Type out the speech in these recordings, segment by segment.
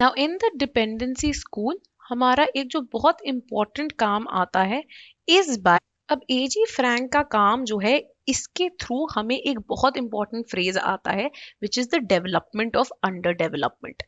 Now in the dependency school हमारा एक जो बहुत इंपॉर्टेंट काम आता है इस बार अब ए जी फ्रैंक का काम जो है इसके थ्रू हमें एक बहुत इंपॉर्टेंट फ्रेज आता है which is the development of under underdevelopment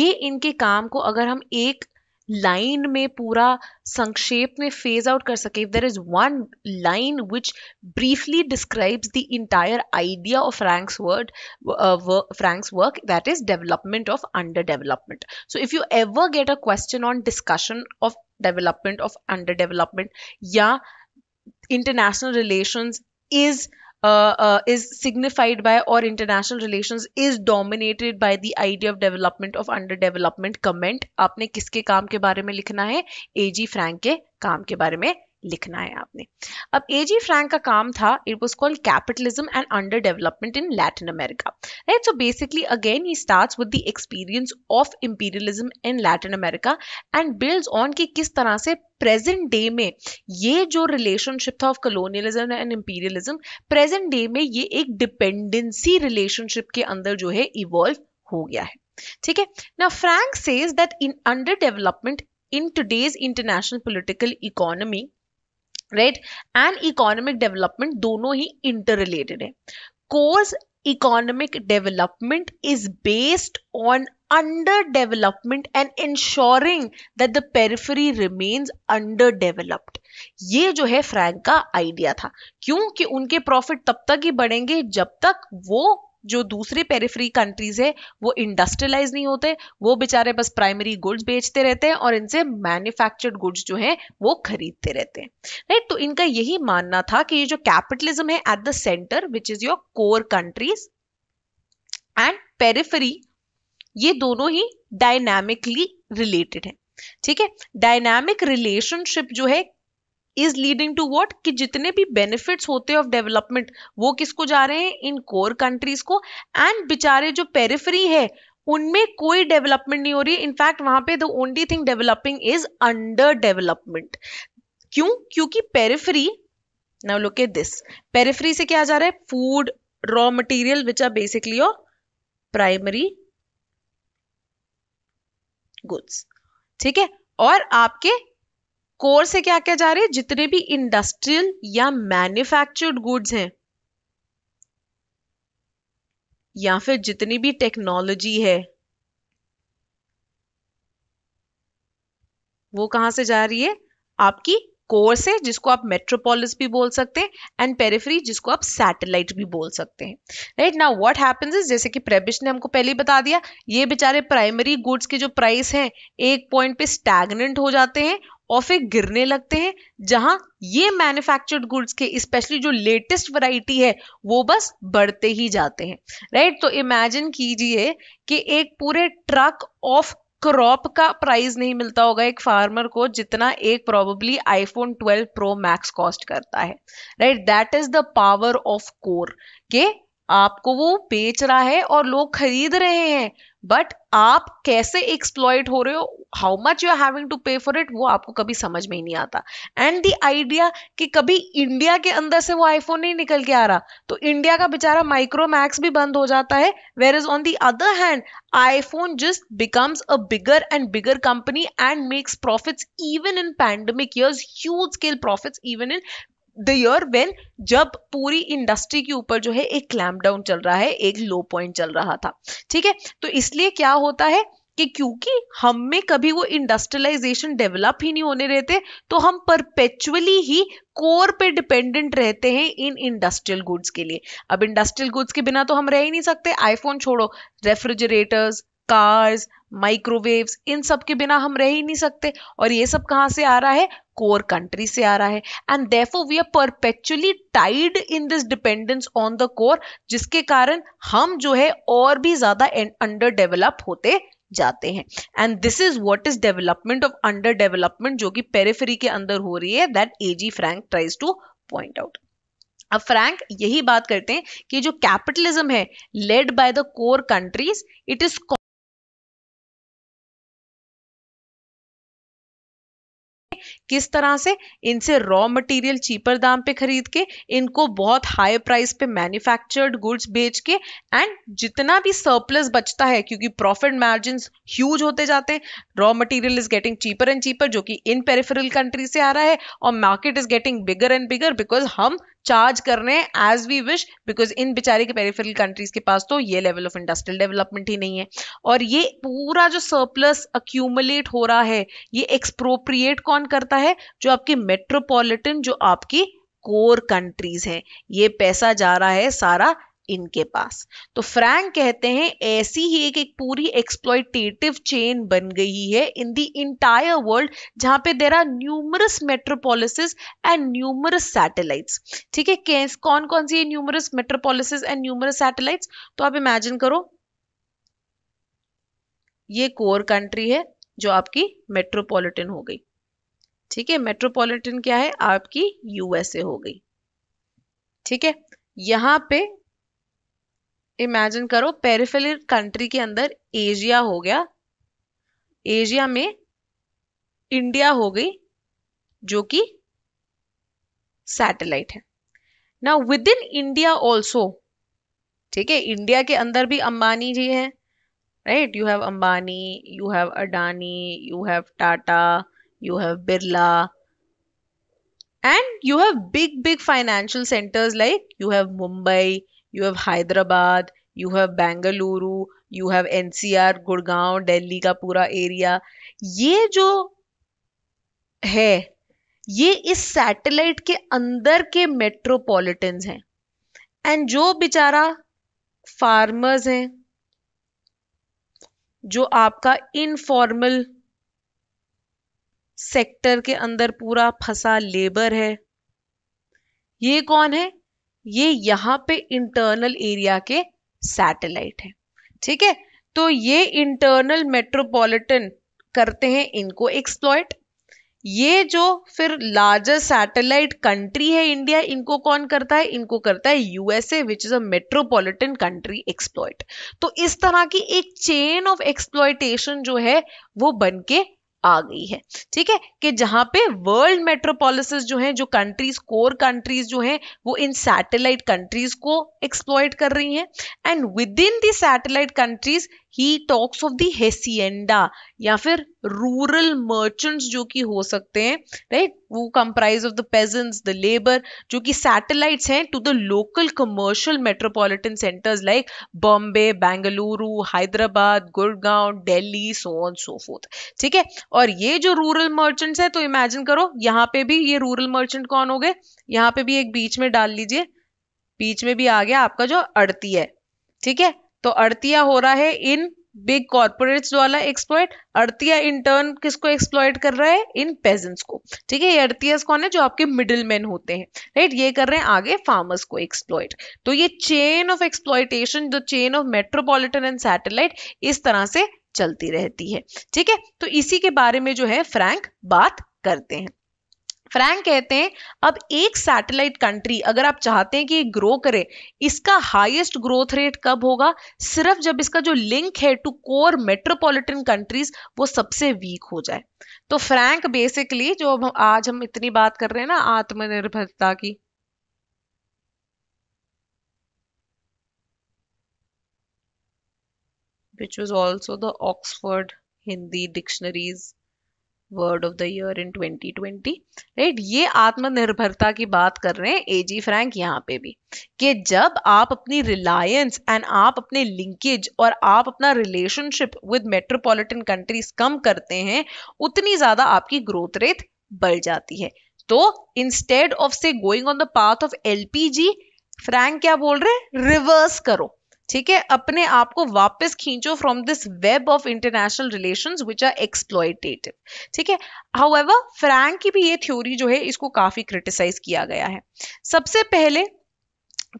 ये इनके काम को अगर हम एक लाइन में पूरा संक्षेप में फेज आउट कर सके if there is one line which briefly describes the entire idea of Frank's word Frank's work that is development of under underdevelopment so if you ever get a question on discussion of development of under underdevelopment या international relations is uh, is signified by or international relations is dominated by the idea of development of underdevelopment comment आपने किसके काम के बारे में लिखना है एजी Frank के काम के बारे में लिखना है आपने अब ए जी फ्रैंक का काम था it was called capitalism and underdevelopment in Latin America right so basically again he start with the experience of imperialism in Latin America and builds on कि किस तरह से प्रेजेंट डे में ये जो रिलेशनशिप था of colonialism and imperialism present day में ये एक डिपेंडेंसी रिलेशनशिप के अंदर जो है इवॉल्व हो गया है ठीक है ना Frank says that in underdevelopment in today's international political economy right and economic development दोनों ही इंटर रिलेटेड है course economic development is based on underdevelopment and ensuring that the periphery remains underdeveloped ये जो है Frank का idea था क्योंकि उनके प्रॉफिट तब तक ही बढ़ेंगे जब तक वो जो दूसरे पेरिफरी कंट्रीज है वो इंडस्ट्रियलाइज नहीं होते वो बेचारे बस प्राइमरी गुड्स बेचते रहते हैं और इनसे मैन्युफैक्चर्ड गुड्स जो हैं वो खरीदते रहते हैं राइट तो इनका यही मानना था कि ये जो कैपिटलिज्म है at the centre which is your core countries and periphery ये दोनों ही डायनामिकली रिलेटेड है ठीक है डायनामिक रिलेशनशिप जो है इज लीडिंग टू वॉट कि जितने भी बेनिफिट्स होते हैं ऑफ डेवलपमेंट वो किसको जा रहे हैं इन कोर कंट्रीज को एंड बेचारे जो पेरिफरी है उनमें कोई डेवलपमेंट नहीं हो रही इनफैक्ट वहां पे the only thing developing is underdevelopment क्यों क्योंकि periphery now look at this periphery से क्या जा रहा है food raw material which are basically your primary goods ठीक है और आपके कोर से क्या क्या जा रहे हैं जितने भी इंडस्ट्रियल या मैन्युफैक्चर्ड गुड्स हैं या फिर जितनी भी टेक्नोलॉजी है वो कहां से जा रही है आपकी कोर से जिसको आप मेट्रोपोलिस भी बोल सकते हैं एंड पेरिफेरी जिसको आप सैटेलाइट भी बोल सकते हैं right now what happens is जैसे कि प्रेबिश ने हमको पहले ही बता दिया ये बेचारे प्राइमरी गुड्स के जो प्राइस हैं एक पॉइंट पे स्टैगनेंट हो जाते हैं और फिर गिरने लगते हैं जहां ये मैन्युफैक्चर्ड गुड्स के स्पेशली जो लेटेस्ट वैरायटी है वो बस बढ़ते ही जाते हैं राइट तो इमेजिन कीजिए कि एक पूरे ट्रक ऑफ क्रॉप का प्राइस नहीं मिलता होगा एक फार्मर को जितना एक probably iPhone 12 pro max cost करता है right that is the power of core के आपको वो बेच रहा है और लोग खरीद रहे हैं बट आप कैसे एक्सप्लॉयट हो रहे हो how much you are having to pay for it वो आपको कभी समझ में ही नहीं आता एंड द आइडिया कि कभी इंडिया के अंदर से वो आईफोन नहीं निकल के आ रहा तो इंडिया का बेचारा माइक्रोमैक्स भी बंद हो जाता है where is on the other hand iPhone just becomes a bigger and bigger company and makes profits even in pandemic years huge scale profits even in the year when जब पूरी industry के ऊपर जो है एक क्लैम डाउन चल रहा है एक लो पॉइंट चल रहा था ठीक है तो इसलिए क्या होता है कि क्योंकि हम में कभी वो इंडस्ट्रियलाइजेशन डेवलप ही नहीं होने रहते तो हम परपेचुअली ही कोर पे डिपेंडेंट रहते हैं इन इंडस्ट्रियल गुड्स के लिए अब इंडस्ट्रियल गुड्स के बिना तो हम रह ही नहीं सकते आईफोन छोड़ो रेफ्रिजरेटर्स कार्स माइक्रोवेव्स इन सब के बिना हम रह ही नहीं सकते और ये सब कहाँ से आ रहा है कोर कंट्री से आ रहा है and therefore we are perpetually tied in this dependence on the core जिसके कारण हम जो है और भी ज्यादा अंडर डेवलप होते जाते हैं and this is what is development of under development जो कि पेरिफेरी के अंदर हो रही है that A G Frank tries to point out अब फ्रैंक यही बात करते हैं कि जो कैपिटलिज्म है led by the core countries it is किस तरह से इनसे रॉ मटेरियल चीपर दाम पे खरीद के इनको बहुत हाई प्राइस पे मैन्युफैक्चर्ड गुड्स बेच के एंड जितना भी सरप्लस बचता है क्योंकि प्रॉफिट मार्जिन ह्यूज होते जाते हैं raw material is getting cheaper and cheaper जो कि इन पेरिफेरल कंट्री से आ रहा है और market is getting bigger and bigger because हम चार्ज कर रहे हैं एज वी विश बिकॉज इन बेचारे के पेरिफेरल कंट्रीज के पास तो ये लेवल ऑफ इंडस्ट्रियल डेवलपमेंट ही नहीं है और ये पूरा जो सरप्लस अक्यूमुलेट हो रहा है ये एक्सप्रोप्रिएट कौन करता जाता है जो आपकी मेट्रोपॉलिटन जो आपकी कोर कंट्रीज है ये पैसा जा रहा है सारा इनके पास तो फ्रैंक कहते हैं ऐसी ही एक एक पूरी एक्सप्लोइटेटिव चेन बन गई है इन द इंटायर वर्ल्ड जहां पे there are numerous metropolis and numerous satellites ठीक है कौन कौन सी numerous metropolis and numerous satellites तो आप इमेजिन करो ये कोर कंट्री है जो आपकी मेट्रोपॉलिटन हो गई ठीक है मेट्रोपॉलिटन क्या है आपकी यूएसए हो गई ठीक है यहां पे इमेजिन करो पेरिफेरल कंट्री के अंदर एशिया हो गया एशिया में इंडिया हो गई जो कि सैटेलाइट है ना विद इन इंडिया ऑल्सो ठीक है इंडिया के अंदर भी अंबानी जी हैं right you have Ambani you have Adani you have Tata you have Birla, and you have big, big financial centers like you have Mumbai, you have Hyderabad, you have Bangalore, you have NCR, Gurgaon, Delhi ka pura area. ये जो है ये इस satellite के अंदर के metropolitan हैं and जो बेचारा फार्मर्स हैं जो आपका इनफॉर्मल सेक्टर के अंदर पूरा फंसा लेबर है ये कौन है ये यहां पे इंटरनल एरिया के सैटेलाइट है ठीक है तो ये इंटरनल मेट्रोपॉलिटन करते हैं इनको एक्सप्लॉयट ये जो फिर लार्जर सैटेलाइट कंट्री है इंडिया इनको कौन करता है इनको करता है USA which is a metropolitan country exploit तो इस तरह की एक चेन ऑफ एक्सप्लॉयटेशन जो है वो बनके आ गई है ठीक है कि जहां पे वर्ल्ड मेट्रोपोलिस जो है जो कंट्रीज कोर कंट्रीज जो है वो इन सैटेलाइट कंट्रीज को एक्सप्लॉयट कर रही हैं and within the satellite countries he talks of the hacienda या फिर रूरल मर्चेंट्स जो कि हो सकते हैं राइट वो comprise of the peasants the labour जो कि सैटेलाइट्स हैं to the local commercial metropolitan centres like Bombay Bengaluru Hyderabad Gurgaon Delhi so on so forth ठीक है और ये जो रूरल मर्चेंट्स है तो इमेजिन करो यहाँ पे भी ये रूरल मर्चेंट कौन हो गए यहाँ पे भी एक बीच में डाल लीजिए बीच में भी आ गया आपका जो अड़ती है ठीक है तो अड़तिया हो रहा है इन बिग कॉर्पोरेट्स वाला एक्सप्लॉयट अड़तिया इन टर्न किसको एक्सप्लॉयट कर रहा है इन पेजेंट्स को ठीक है ये अड़तिया कौन है जो आपके मिडिल मैन होते हैं राइट ये कर रहे हैं आगे फार्मर्स को एक्सप्लॉयट तो ये चेन ऑफ एक्सप्लॉयटेशन जो chain of metropolitan and satellite इस तरह से चलती रहती है ठीक है तो इसी के बारे में जो है फ्रैंक बात करते हैं फ्रैंक कहते हैं अब एक सैटेलाइट कंट्री अगर आप चाहते हैं कि ग्रो करे इसका हाईएस्ट ग्रोथ रेट कब होगा सिर्फ जब इसका जो लिंक है टू कोर मेट्रोपॉलिटन कंट्रीज वो सबसे वीक हो जाए तो फ्रैंक बेसिकली जो अब आज हम इतनी बात कर रहे हैं ना आत्मनिर्भरता की which was also the Oxford Hindi dictionary's word of the year in 2020 right ये आत्मनिर्भरता की बात कर रहे हैं एजी फ्रैंक यहाँ पे भी कि जब आप अपनी रिलायंस एंड आप अपने लिंकेज और आप अपना रिलेशनशिप विद मेट्रोपॉलिटन कंट्रीज कम करते हैं उतनी ज्यादा आपकी ग्रोथ रेट बढ़ जाती है तो इंस्टेड ऑफ से going on the path of LPG Frank क्या बोल रहे हैं रिवर्स करो ठीक है अपने आप को वापस खींचो from this web of international relations which are exploitative ठीक है हाउएवर फ्रैंक की भी ये थ्योरी जो है इसको काफी क्रिटिसाइज किया गया है सबसे पहले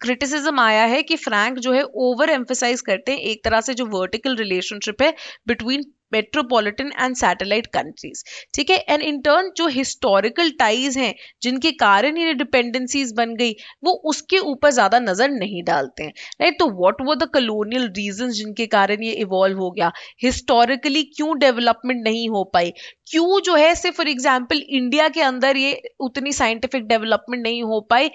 क्रिटिसिज्म आया है कि फ्रैंक जो है ओवर एम्फोसाइज करते हैं एक तरह से जो वर्टिकल रिलेशनशिप है between metropolitan and satellite countries ठीक है एंड इन टर्न जो हिस्टोरिकल टाइज हैं जिनके कारण ये डिपेंडेंसीज बन गई वो उसके ऊपर ज़्यादा नज़र नहीं डालते हैं राइट तो वॉट वो द कलोनियल रीजन जिनके कारण ये इवॉल्व हो गया हिस्टोरिकली क्यों डेवलपमेंट नहीं हो पाई क्यों जो है सिर्फ फॉर एग्जाम्पल इंडिया के अंदर ये उतनी साइंटिफिक डेवलपमेंट नहीं हो पाई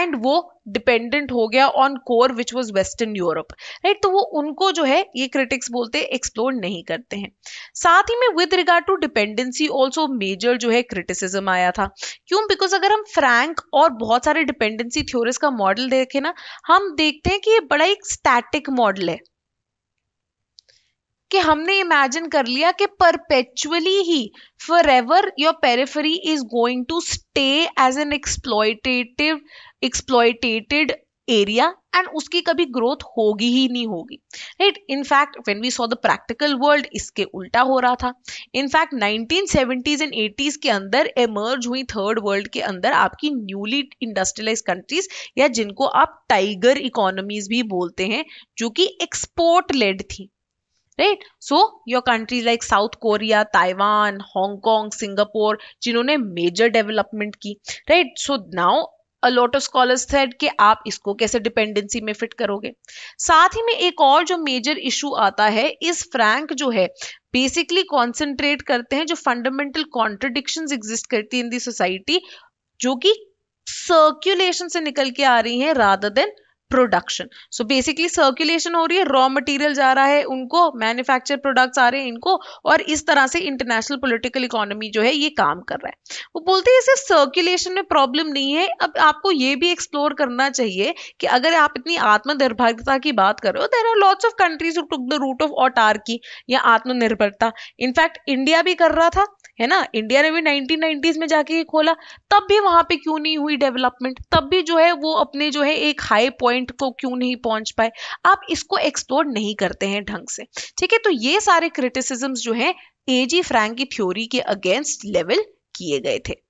एंड वो डिपेंडेंट हो गया on core which was Western Europe right तो वो उनको जो है ये क्रिटिक्स बोलते एक्सप्लोर नहीं करते हैं साथ ही में with regard to dependency also major जो है क्रिटिसिज्म आया था क्यों बिकॉज अगर हम फ्रैंक और बहुत सारे डिपेंडेंसी थ्योरिस्ट का मॉडल देखें ना हम देखते हैं कि ये बड़ा एक स्टैटिक मॉडल है कि हमने इमेजिन कर लिया कि परपेचुअली ही forever your periphery is going to stay as an exploitative exploited area and उसकी कभी ग्रोथ होगी ही नहीं होगी right in fact when we saw the practical world इसके उल्टा हो रहा था इनफैक्ट 1970s एंड 80s के अंदर एमर्ज हुई थर्ड वर्ल्ड के अंदर आपकी न्यूली इंडस्ट्रियलाइज कंट्रीज या जिनको आप टाइगर इकोनॉमीज भी बोलते हैं जो कि एक्सपोर्ट लेड थी right so your countries like South Korea Taiwan Hong Kong Singapore जिन्होंने मेजर डेवलपमेंट की right so now a lot of scholars थेड कि आप इसको कैसे डिपेंडेंसी में फिट करोगे साथ ही में एक और जो मेजर इशू आता है इस फ्रैंक जो है बेसिकली कॉन्सेंट्रेट करते हैं जो फंडामेंटल कॉन्ट्रडिक्शन एग्जिस्ट करती है इन दी सोसाइटी जो कि सर्क्यूलेशन से निकल के आ रही है rather than production so basically circulation हो रही है रॉ मटेरियल जा रहा है उनको मैन्युफैक्चर प्रोडक्ट्स आ रहे हैं इनको और इस तरह से इंटरनेशनल पोलिटिकल इकोनॉमी जो है ये काम कर रहा है वो बोलते हैं सिर्फ सर्कुलेशन में प्रॉब्लम नहीं है अब आपको ये भी एक्सप्लोर करना चाहिए कि अगर आप इतनी आत्मनिर्भरता की बात कर रहे हो there are lots of countries took the route of की या आत्मनिर्भरता इनफैक्ट इंडिया भी कर रहा था है ना इंडिया ने भी 1990s में जाके ये खोला तब भी वहां पे क्यों नहीं हुई डेवलपमेंट तब भी जो है वो अपने जो है एक हाई पॉइंट को क्यों नहीं पहुंच पाए आप इसको एक्सप्लोर नहीं करते हैं ढंग से ठीक है तो ये सारे क्रिटिसिजम्स जो है ए जी फ्रैंक की थ्योरी के अगेंस्ट लेवल किए गए थे